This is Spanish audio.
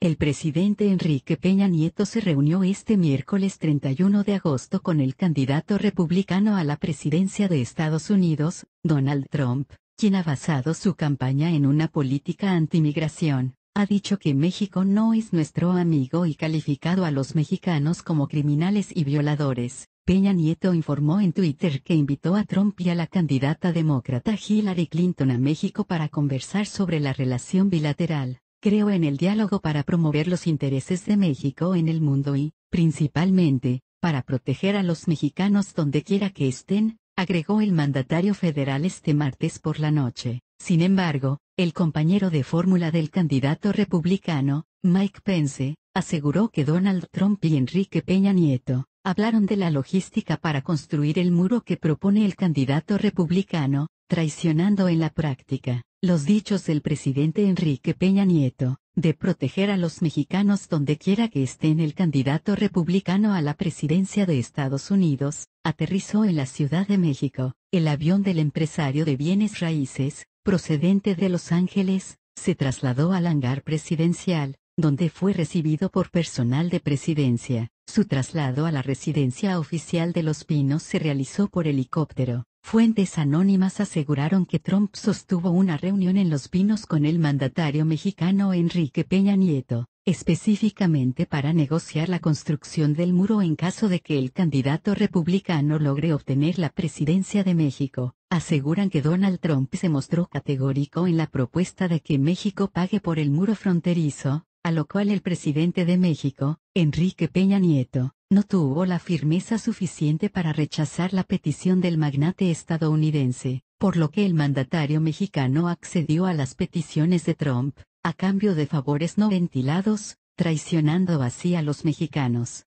El presidente Enrique Peña Nieto se reunió este miércoles 31 de agosto con el candidato republicano a la presidencia de Estados Unidos, Donald Trump, quien ha basado su campaña en una política antimigración, ha dicho que México no es nuestro amigo y calificado a los mexicanos como criminales y violadores. Peña Nieto informó en Twitter que invitó a Trump y a la candidata demócrata Hillary Clinton a México para conversar sobre la relación bilateral Creo en el diálogo para promover los intereses de México en el mundo y, principalmente, para proteger a los mexicanos donde quiera que estén, agregó el mandatario federal este martes por la noche. Sin embargo, el compañero de fórmula del candidato republicano, Mike Pence, aseguró que Donald Trump y Enrique Peña Nieto, hablaron de la logística para construir el muro que propone el candidato republicano, traicionando en la práctica los dichos del presidente Enrique Peña Nieto, de proteger a los mexicanos donde quiera que estén el candidato republicano a la presidencia de Estados Unidos, aterrizó en la Ciudad de México, el avión del empresario de bienes raíces, procedente de Los Ángeles, se trasladó al hangar presidencial, donde fue recibido por personal de presidencia. Su traslado a la residencia oficial de Los Pinos se realizó por helicóptero. Fuentes anónimas aseguraron que Trump sostuvo una reunión en Los Pinos con el mandatario mexicano Enrique Peña Nieto, específicamente para negociar la construcción del muro en caso de que el candidato republicano logre obtener la presidencia de México. Aseguran que Donald Trump se mostró categórico en la propuesta de que México pague por el muro fronterizo, a lo cual el presidente de México, Enrique Peña Nieto, no tuvo la firmeza suficiente para rechazar la petición del magnate estadounidense, por lo que el mandatario mexicano accedió a las peticiones de Trump, a cambio de favores no ventilados, traicionando así a los mexicanos.